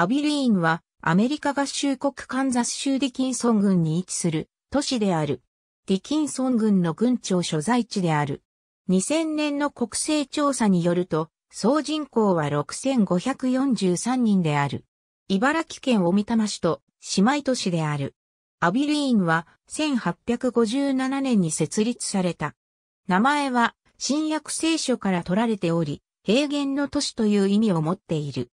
アビリーンはアメリカ合衆国カンザス州ディキンソン郡に位置する都市である。ディキンソン郡の郡庁所在地である。2000年の国勢調査によると、総人口は6543人である。茨城県小美玉市と姉妹都市である。アビリーンは1857年に設立された。名前は新約聖書から取られており、平原の都市という意味を持っている。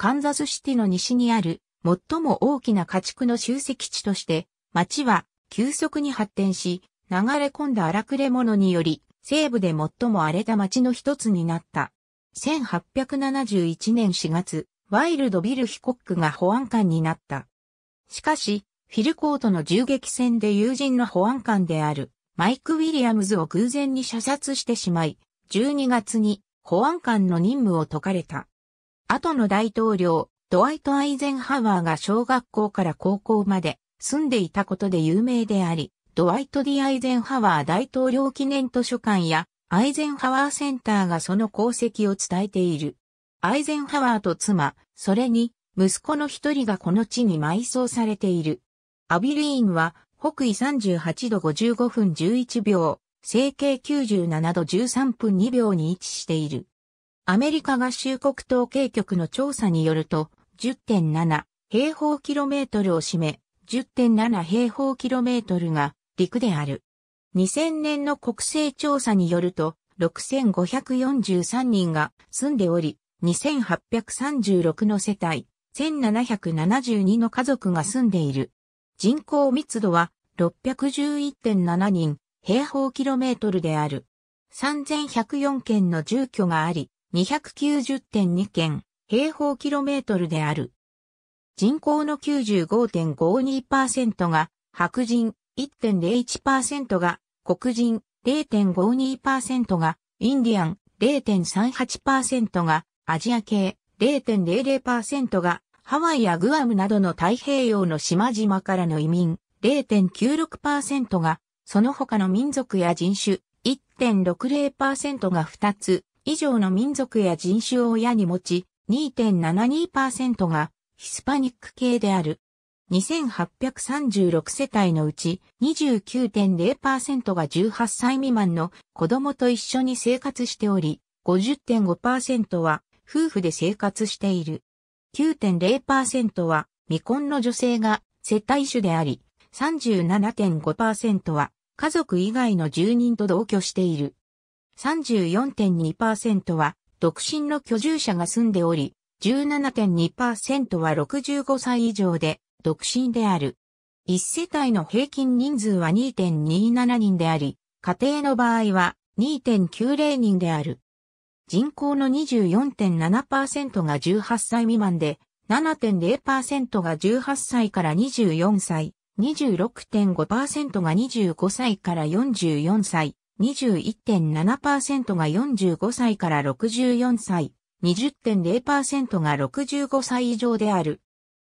カンザスシティの西にある最も大きな家畜の集積地として、町は急速に発展し、流れ込んだ荒くれ者により、西部で最も荒れた町の一つになった。1871年4月、ワイルド・ビル・ヒコックが保安官になった。しかし、フィルコートの銃撃戦で友人の保安官であるマイク・ウィリアムズを偶然に射殺してしまい、12月に保安官の任務を解かれた。後の大統領、ドワイト・アイゼンハワーが小学校から高校まで住んでいたことで有名であり、ドワイト・ディ・アイゼンハワー大統領記念図書館やアイゼンハワーセンターがその功績を伝えている。アイゼンハワーと妻、それに息子の一人がこの地に埋葬されている。アビリーンは北緯38度55分11秒、整形97度13分2秒に位置している。アメリカ合衆国統計局の調査によると、10.7平方キロメートルを占め、10.7平方キロメートルが陸である。2000年の国勢調査によると、6543人が住んでおり、2836の世帯、1772の家族が住んでいる。人口密度は611.7人平方キロメートルである。3104件の住居があり、290.2件平方キロメートルである。人口の95.52%が白人、1.01%が黒人、0.52%がインディアン、0.38%がアジア系、0.00%がハワイやグアムなどの太平洋の島々からの移民、0.96%がその他の民族や人種、1.60%が2つ、以上の民族や人種を親に持ち、2.72%がヒスパニック系である。2836世帯のうち29.0%が18歳未満の子供と一緒に生活しており、50.5%は夫婦で生活している。9.0%は未婚の女性が接待主であり、37.5%は家族以外の住人と同居している。34.2%は独身の居住者が住んでおり、17.2%は65歳以上で独身である。1世帯の平均人数は2.27人であり、家庭の場合は2.90人である。人口の24.7%が18歳未満で、7.0%が18歳から24歳、26.5%が25歳から44歳、21.7%が45歳から64歳、20.0%が65歳以上である。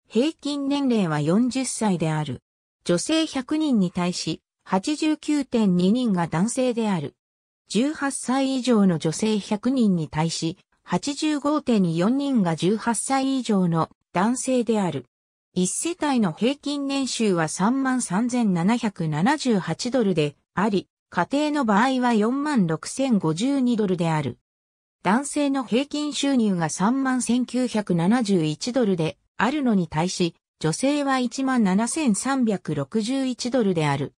平均年齢は40歳である。女性100人に対し、89.2人が男性である。18歳以上の女性100人に対し、85.4人が18歳以上の男性である。一世帯の平均年収は33,778ドルであり、家庭の場合は46,052ドルである。男性の平均収入が31,971ドルであるのに対し、女性は17,361ドルである。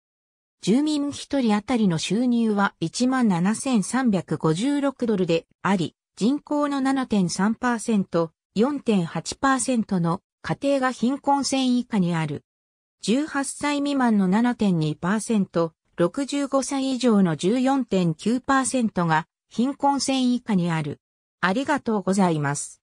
住民一人当たりの収入は17,356ドルであり、人口の7.3%、4.8%の家庭が貧困線以下にある。18歳未満の7.2%、65歳以上の14.9%が貧困線以下にある。ありがとうございます。